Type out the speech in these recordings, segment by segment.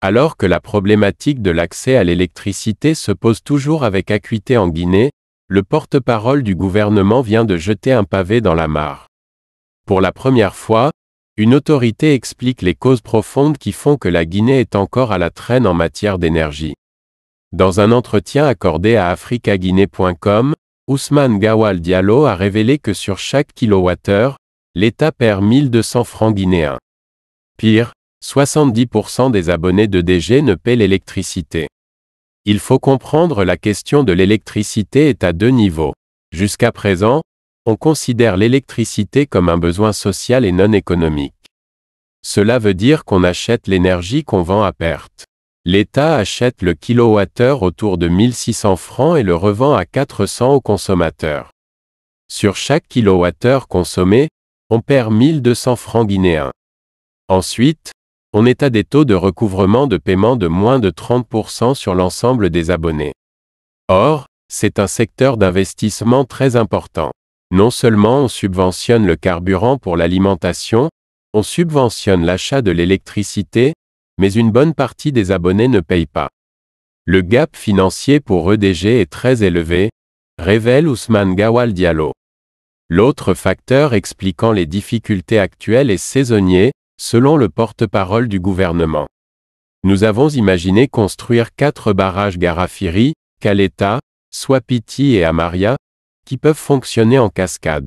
Alors que la problématique de l'accès à l'électricité se pose toujours avec acuité en Guinée, le porte-parole du gouvernement vient de jeter un pavé dans la mare. Pour la première fois, une autorité explique les causes profondes qui font que la Guinée est encore à la traîne en matière d'énergie. Dans un entretien accordé à africaguinée.com, Ousmane Gawal Diallo a révélé que sur chaque kilowattheure, l'État perd 1200 francs guinéens. Pire, 70% des abonnés de DG ne paient l'électricité. Il faut comprendre la question de l'électricité est à deux niveaux. Jusqu'à présent, on considère l'électricité comme un besoin social et non économique. Cela veut dire qu'on achète l'énergie qu'on vend à perte. L'État achète le kilowattheure autour de 1600 francs et le revend à 400 aux consommateurs. Sur chaque kilowattheure consommé, on perd 1200 francs guinéens. Ensuite, on est à des taux de recouvrement de paiement de moins de 30% sur l'ensemble des abonnés. Or, c'est un secteur d'investissement très important. Non seulement on subventionne le carburant pour l'alimentation, on subventionne l'achat de l'électricité, mais une bonne partie des abonnés ne paye pas. Le gap financier pour EDG est très élevé, révèle Ousmane Gawal Diallo. L'autre facteur expliquant les difficultés actuelles est saisonnier, selon le porte-parole du gouvernement. Nous avons imaginé construire quatre barrages Garafiri, Caleta, Swapiti et Amaria, qui peuvent fonctionner en cascade.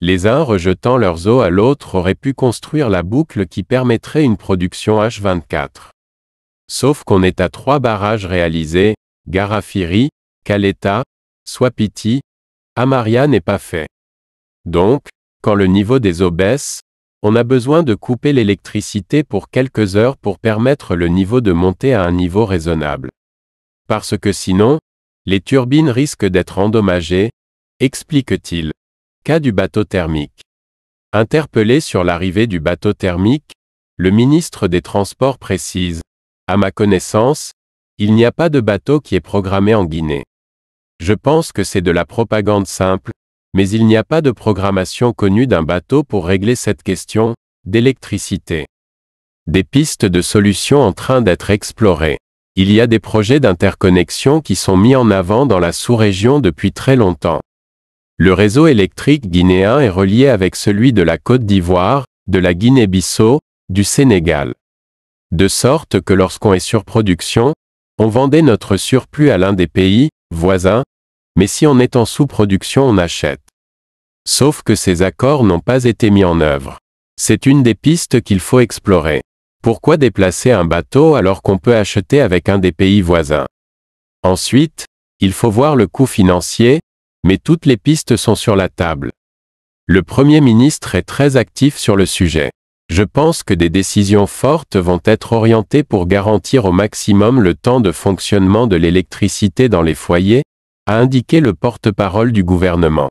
Les uns rejetant leurs eaux à l'autre auraient pu construire la boucle qui permettrait une production H24. Sauf qu'on est à trois barrages réalisés, Garafiri, Caleta, Swapiti, Amaria n'est pas fait. Donc, quand le niveau des eaux baisse, on a besoin de couper l'électricité pour quelques heures pour permettre le niveau de monter à un niveau raisonnable. Parce que sinon, les turbines risquent d'être endommagées, explique-t-il. Cas du bateau thermique. Interpellé sur l'arrivée du bateau thermique, le ministre des Transports précise, à ma connaissance, il n'y a pas de bateau qui est programmé en Guinée. Je pense que c'est de la propagande simple, mais il n'y a pas de programmation connue d'un bateau pour régler cette question d'électricité. Des pistes de solutions en train d'être explorées. Il y a des projets d'interconnexion qui sont mis en avant dans la sous-région depuis très longtemps. Le réseau électrique guinéen est relié avec celui de la Côte d'Ivoire, de la Guinée-Bissau, du Sénégal. De sorte que lorsqu'on est sur production, on vendait notre surplus à l'un des pays voisins mais si on est en sous-production on achète. Sauf que ces accords n'ont pas été mis en œuvre. C'est une des pistes qu'il faut explorer. Pourquoi déplacer un bateau alors qu'on peut acheter avec un des pays voisins Ensuite, il faut voir le coût financier, mais toutes les pistes sont sur la table. Le Premier ministre est très actif sur le sujet. Je pense que des décisions fortes vont être orientées pour garantir au maximum le temps de fonctionnement de l'électricité dans les foyers, a indiqué le porte-parole du gouvernement.